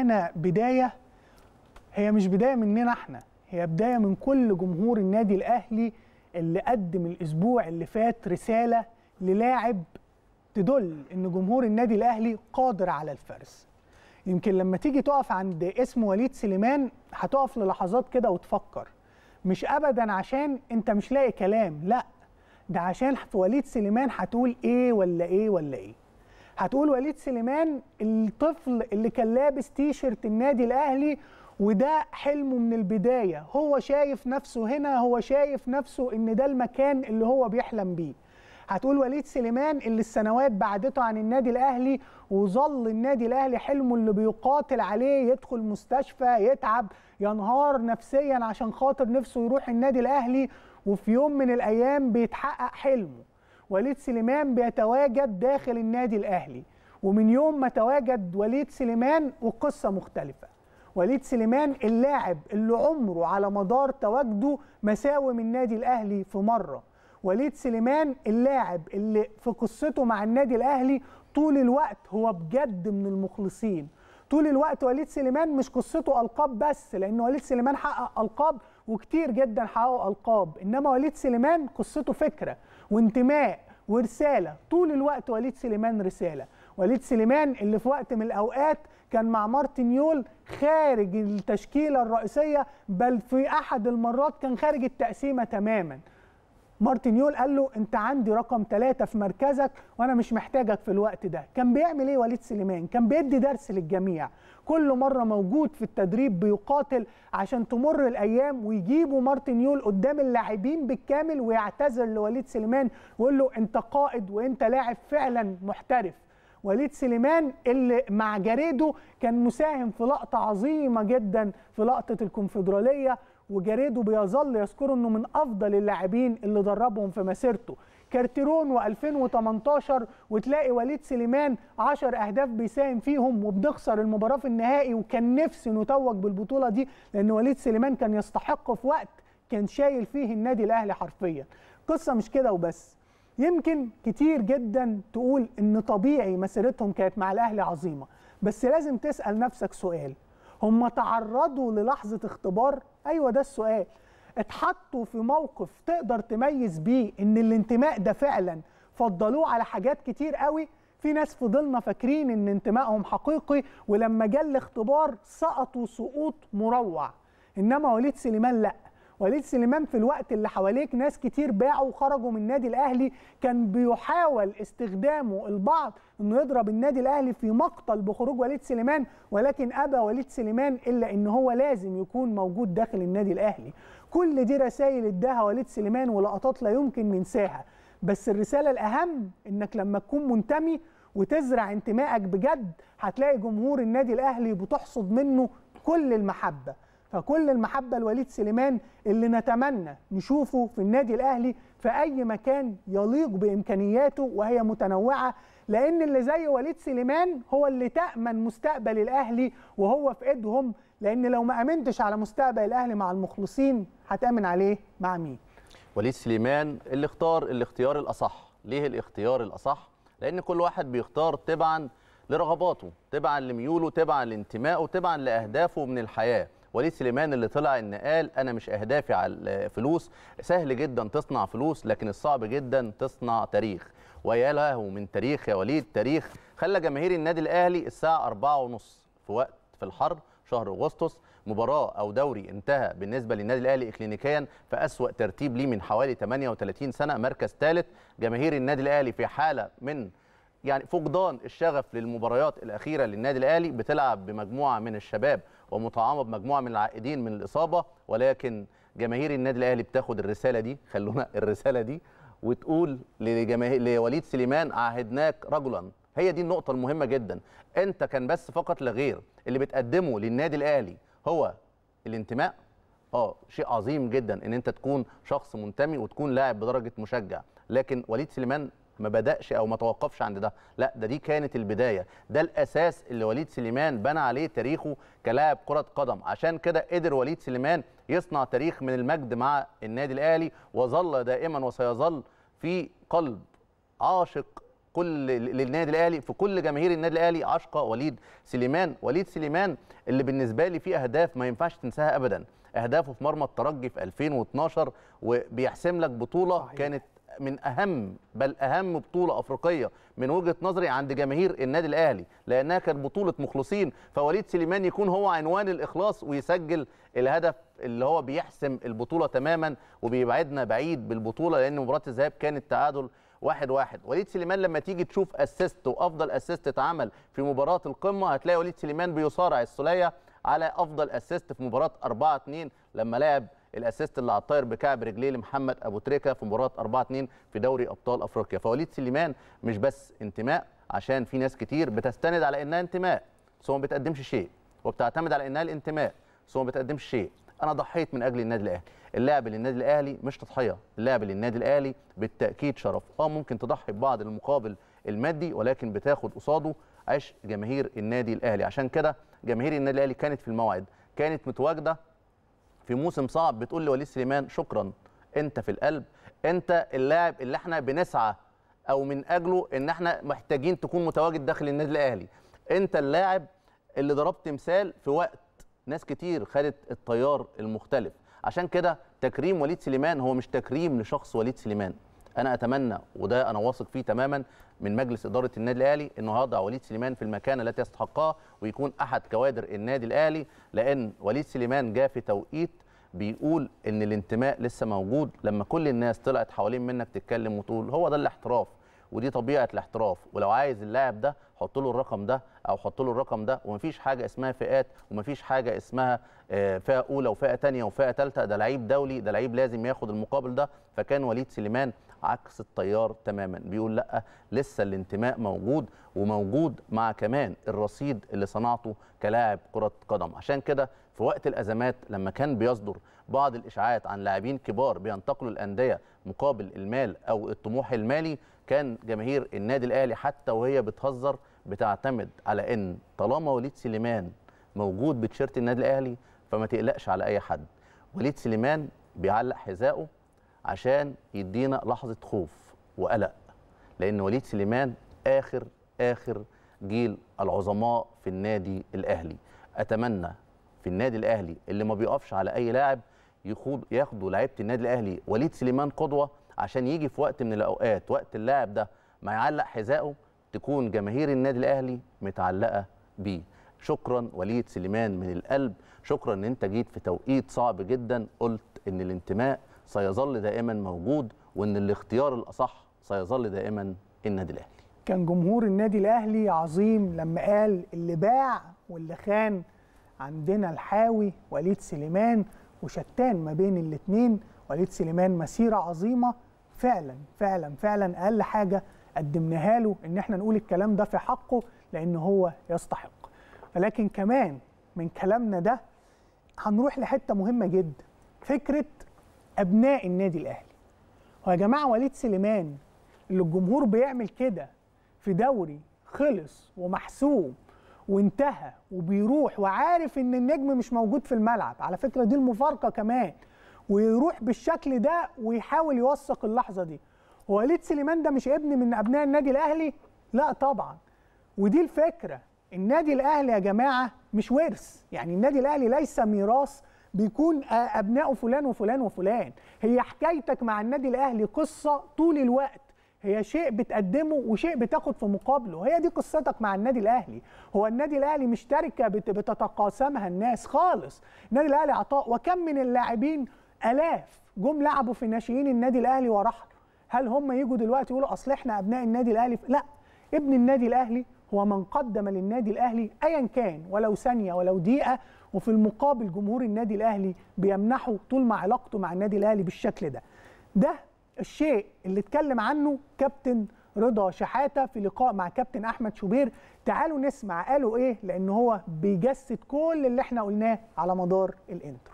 انا بدايه هي مش بدايه مننا احنا هي بدايه من كل جمهور النادي الاهلي اللي قدم الاسبوع اللي فات رساله للاعب تدل ان جمهور النادي الاهلي قادر على الفرز يمكن لما تيجي تقف عند اسم وليد سليمان هتقف للحظات كده وتفكر مش ابدا عشان انت مش لاقي كلام لا ده عشان في وليد سليمان هتقول ايه ولا ايه ولا ايه هتقول وليد سليمان الطفل اللي كان لابس تيشرت النادي الاهلي وده حلمه من البدايه هو شايف نفسه هنا هو شايف نفسه ان ده المكان اللي هو بيحلم بيه هتقول وليد سليمان اللي السنوات بعدته عن النادي الاهلي وظل النادي الاهلي حلمه اللي بيقاتل عليه يدخل مستشفى يتعب ينهار نفسيا عشان خاطر نفسه يروح النادي الاهلي وفي يوم من الايام بيتحقق حلمه وليد سليمان بيتواجد داخل النادي الاهلي ومن يوم ما تواجد وليد سليمان والقصه مختلفه وليد سليمان اللاعب اللي عمره على مدار تواجده مساوم النادي الاهلي في مره وليد سليمان اللاعب اللي في قصته مع النادي الاهلي طول الوقت هو بجد من المخلصين طول الوقت وليد سليمان مش قصته القاب بس لان وليد سليمان حقق القاب وكتير جدا حققوا القاب انما وليد سليمان قصته فكره وانتماء ورساله طول الوقت وليد سليمان رساله وليد سليمان اللي في وقت من الاوقات كان مع مارتن يول خارج التشكيله الرئيسيه بل في احد المرات كان خارج التقسيمه تماما مارتن يول قال له انت عندي رقم ثلاثة في مركزك وانا مش محتاجك في الوقت ده كان بيعمل ايه وليد سليمان كان بيدي درس للجميع كل مره موجود في التدريب بيقاتل عشان تمر الايام ويجيبوا مارتن يول قدام اللاعبين بالكامل ويعتذر لوليد سليمان ويقول له انت قائد وانت لاعب فعلا محترف وليد سليمان اللي مع جاريدو كان مساهم في لقطه عظيمه جدا في لقطه الكونفدراليه وجاريدو بيظل يذكر انه من افضل اللاعبين اللي دربهم في مسيرته كارتيرون و2018 وتلاقي وليد سليمان 10 اهداف بيساهم فيهم وبنخسر المباراه في النهائي وكان نفسي نتوج بالبطوله دي لان وليد سليمان كان يستحق في وقت كان شايل فيه النادي الاهلي حرفيا قصه مش كده وبس يمكن كتير جدا تقول ان طبيعي مسيرتهم كانت مع الاهلي عظيمه بس لازم تسال نفسك سؤال هم تعرضوا للحظه اختبار ايوه ده السؤال اتحطوا في موقف تقدر تميز بيه ان الانتماء ده فعلا فضلوه على حاجات كتير قوي في ناس فضلنا فاكرين ان انتمائهم حقيقي ولما جه الاختبار سقطوا سقوط مروع انما وليد سليمان لا وليد سليمان في الوقت اللي حواليك ناس كتير باعوا وخرجوا من النادي الاهلي كان بيحاول استخدامه البعض انه يضرب النادي الاهلي في مقتل بخروج وليد سليمان ولكن ابى وليد سليمان الا ان هو لازم يكون موجود داخل النادي الاهلي كل دي رسائل اداها وليد سليمان ولقطات لا يمكن ننساها بس الرساله الاهم انك لما تكون منتمي وتزرع انتمائك بجد هتلاقي جمهور النادي الاهلي بتحصد منه كل المحبه فكل المحبه لوليد سليمان اللي نتمنى نشوفه في النادي الاهلي في اي مكان يليق بامكانياته وهي متنوعه لان اللي زي وليد سليمان هو اللي تامن مستقبل الاهلي وهو في ايدهم لان لو ما امنتش على مستقبل الاهلي مع المخلصين هتامن عليه مع مين وليد سليمان اللي اختار الاختيار الاصح ليه الاختيار الاصح لان كل واحد بيختار تبعا لرغباته تبعا لميوله تبعا لانتمائه تبعا لاهدافه من الحياه وليد سليمان اللي طلع ان قال انا مش اهدافي على الفلوس سهل جدا تصنع فلوس لكن الصعب جدا تصنع تاريخ ويا له من تاريخ يا وليد تاريخ خلى جماهير النادي الاهلي الساعه 4:30 في وقت في الحر شهر اغسطس مباراه او دوري انتهى بالنسبه للنادي الاهلي اكلينيكيا في اسوا ترتيب ليه من حوالي 38 سنه مركز ثالث جماهير النادي الاهلي في حاله من يعني فقدان الشغف للمباريات الاخيره للنادي الاهلي بتلعب بمجموعه من الشباب ومطعمه بمجموعه من العائدين من الاصابه ولكن جماهير النادي الاهلي بتاخد الرساله دي خلونا الرساله دي وتقول لجماهير لوليد سليمان عهدناك رجلا هي دي النقطه المهمه جدا انت كان بس فقط لا غير اللي بتقدمه للنادي الاهلي هو الانتماء اه شيء عظيم جدا ان انت تكون شخص منتمي وتكون لاعب بدرجه مشجع لكن وليد سليمان ما بداش او ما توقفش عند ده لا ده دي كانت البدايه ده الاساس اللي وليد سليمان بنى عليه تاريخه كلاعب كره قدم عشان كده قدر وليد سليمان يصنع تاريخ من المجد مع النادي الاهلي وظل دائما وسيظل في قلب عاشق كل للنادي الاهلي في كل جماهير النادي الاهلي عاشقه وليد سليمان وليد سليمان اللي بالنسبه لي فيه اهداف ما ينفعش تنساها ابدا اهدافه في مرمى الترجي في 2012 وبيحسم لك بطوله كانت من اهم بل اهم بطوله افريقيه من وجهه نظري عند جماهير النادي الاهلي لانها كانت بطوله مخلصين فوليد سليمان يكون هو عنوان الاخلاص ويسجل الهدف اللي هو بيحسم البطوله تماما وبيبعدنا بعيد بالبطوله لان مباراه الذهاب كانت تعادل واحد واحد وليد سليمان لما تيجي تشوف اسيست وافضل اسيست اتعمل في مباراه القمه هتلاقي وليد سليمان بيصارع السوليه على افضل اسيست في مباراه 4 2 لما لعب الاسيست اللي على الطاير بكعب رجليه لمحمد ابو تريكه في مباراه 4 2 في دوري ابطال افريقيا فوليد سليمان مش بس انتماء عشان في ناس كتير بتستند على انها انتماء بس هو ما بتقدمش شيء وبتعتمد على انها الانتماء بس هو ما بتقدمش شيء انا ضحيت من اجل النادي الاهلي اللعب للنادي الاهلي مش تضحيه اللعب للنادي الاهلي بالتاكيد شرف اه ممكن تضحي ببعض المقابل المادي ولكن بتاخد قصاده عش جماهير النادي الاهلي عشان كده جماهير النادي الاهلي كانت في الموعد كانت متواجده في موسم صعب بتقول لوليد سليمان شكرا انت في القلب انت اللاعب اللي احنا بنسعى او من اجله ان احنا محتاجين تكون متواجد داخل النادي الاهلي انت اللاعب اللي ضربت مثال في وقت ناس كتير خدت التيار المختلف عشان كده تكريم وليد سليمان هو مش تكريم لشخص وليد سليمان انا اتمنى وده انا واثق فيه تماما من مجلس اداره النادي الاهلي انه هيضع وليد سليمان في المكان التي يستحقها ويكون احد كوادر النادي الاهلي لان وليد سليمان جاء في توقيت بيقول ان الانتماء لسه موجود لما كل الناس طلعت حوالين منك تتكلم وتقول هو ده الاحتراف ودي طبيعه الاحتراف ولو عايز اللاعب ده حط له الرقم ده او حط له الرقم ده ومفيش حاجه اسمها فئات ومفيش حاجه اسمها آه، فئه اولى وفئه ثانيه وفئه ثالثه ده لعيب دولي ده لعيب لازم ياخد المقابل ده فكان وليد سليمان عكس التيار تماما بيقول لا لسه الانتماء موجود وموجود مع كمان الرصيد اللي صنعته كلاعب كره قدم عشان كده في وقت الازمات لما كان بيصدر بعض الاشاعات عن لاعبين كبار بينتقلوا الانديه مقابل المال او الطموح المالي كان جماهير النادي الاهلي حتى وهي بتهزر بتعتمد على ان طالما وليد سليمان موجود بتيشيرت النادي الاهلي فما تقلقش على اي حد وليد سليمان بيعلق حذائه عشان يدينا لحظه خوف وقلق لان وليد سليمان اخر اخر جيل العظماء في النادي الاهلي اتمنى في النادي الاهلي اللي ما بيقفش على اي لاعب يخوض ياخدوا لعيبه النادي الاهلي وليد سليمان قدوه عشان يجي في وقت من الاوقات وقت اللاعب ده ما يعلق حذائه تكون جماهير النادي الاهلي متعلقه بيه شكرا وليد سليمان من القلب شكرا ان انت جيت في توقيت صعب جدا قلت ان الانتماء سيظل دائما موجود وان الاختيار الاصح سيظل دائما النادي الاهلي كان جمهور النادي الاهلي عظيم لما قال اللي باع واللي خان عندنا الحاوي وليد سليمان وشتان ما بين الاثنين وليد سليمان مسيره عظيمه فعلا فعلا فعلا اقل حاجه قدمناها له ان احنا نقول الكلام ده في حقه لان هو يستحق ولكن كمان من كلامنا ده هنروح لحته مهمه جدا فكره ابناء النادي الاهلي هو يا جماعه وليد سليمان اللي الجمهور بيعمل كده في دوري خلص ومحسوم وانتهى وبيروح وعارف ان النجم مش موجود في الملعب على فكره دي المفارقه كمان ويروح بالشكل ده ويحاول يوثق اللحظه دي وليد سليمان ده مش ابن من ابناء النادي الاهلي لا طبعا ودي الفكره النادي الاهلي يا جماعه مش ورث يعني النادي الاهلي ليس ميراث بيكون آه، ابناء فلان وفلان وفلان هي حكايتك مع النادي الاهلي قصه طول الوقت هي شيء بتقدمه وشيء بتاخد في مقابله هي دي قصتك مع النادي الاهلي هو النادي الاهلي مش تركه بتتقاسمها الناس خالص النادي الاهلي عطاء وكم من اللاعبين الاف جم لعبوا في ناشئين النادي الاهلي ورحلوا هل هم يجوا دلوقتي يقولوا اصل احنا ابناء النادي الاهلي لا ابن النادي الاهلي هو من قدم للنادي الاهلي ايا كان ولو ثانيه ولو دقيقه وفي المقابل جمهور النادي الاهلي بيمنحه طول ما علاقته مع النادي الاهلي بالشكل ده ده الشيء اللي اتكلم عنه كابتن رضا شحاته في لقاء مع كابتن احمد شوبير تعالوا نسمع قالوا ايه لان هو بيجسد كل اللي احنا قلناه على مدار الانترو